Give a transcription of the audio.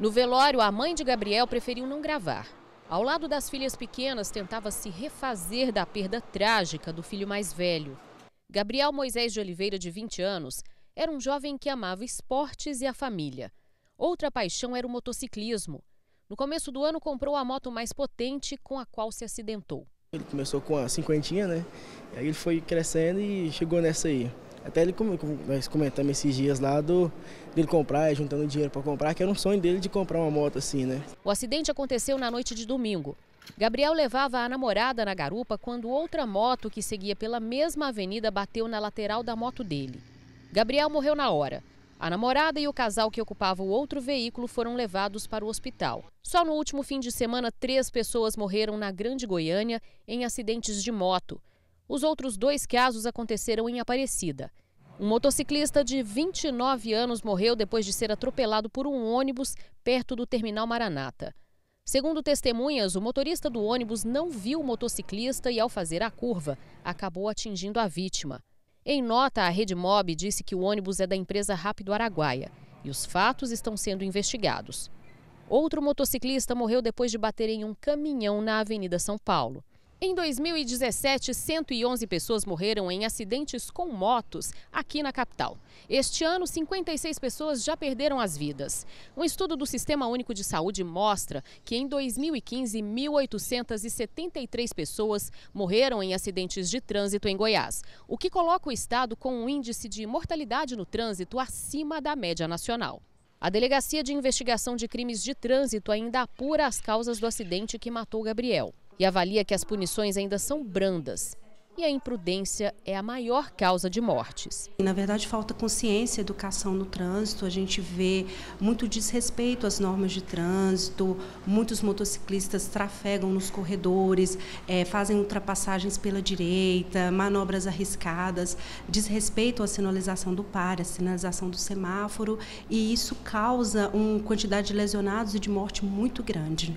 No velório, a mãe de Gabriel preferiu não gravar. Ao lado das filhas pequenas, tentava se refazer da perda trágica do filho mais velho. Gabriel Moisés de Oliveira, de 20 anos, era um jovem que amava esportes e a família. Outra paixão era o motociclismo. No começo do ano, comprou a moto mais potente com a qual se acidentou. Ele começou com a cinquentinha, né? Aí ele foi crescendo e chegou nessa aí. Até ele nós comentamos esses dias lá do dele comprar, é, juntando dinheiro para comprar, que era um sonho dele de comprar uma moto assim, né? O acidente aconteceu na noite de domingo. Gabriel levava a namorada na garupa quando outra moto que seguia pela mesma avenida bateu na lateral da moto dele. Gabriel morreu na hora. A namorada e o casal que ocupava o outro veículo foram levados para o hospital. Só no último fim de semana, três pessoas morreram na Grande Goiânia em acidentes de moto. Os outros dois casos aconteceram em Aparecida. Um motociclista de 29 anos morreu depois de ser atropelado por um ônibus perto do terminal Maranata. Segundo testemunhas, o motorista do ônibus não viu o motociclista e, ao fazer a curva, acabou atingindo a vítima. Em nota, a Rede Mob disse que o ônibus é da empresa Rápido Araguaia e os fatos estão sendo investigados. Outro motociclista morreu depois de bater em um caminhão na Avenida São Paulo. Em 2017, 111 pessoas morreram em acidentes com motos aqui na capital. Este ano, 56 pessoas já perderam as vidas. Um estudo do Sistema Único de Saúde mostra que em 2015, 1.873 pessoas morreram em acidentes de trânsito em Goiás, o que coloca o estado com um índice de mortalidade no trânsito acima da média nacional. A Delegacia de Investigação de Crimes de Trânsito ainda apura as causas do acidente que matou Gabriel e avalia que as punições ainda são brandas e a imprudência é a maior causa de mortes. Na verdade, falta consciência, educação no trânsito. A gente vê muito desrespeito às normas de trânsito, muitos motociclistas trafegam nos corredores, é, fazem ultrapassagens pela direita, manobras arriscadas, desrespeito à sinalização do par, à sinalização do semáforo, e isso causa uma quantidade de lesionados e de morte muito grande.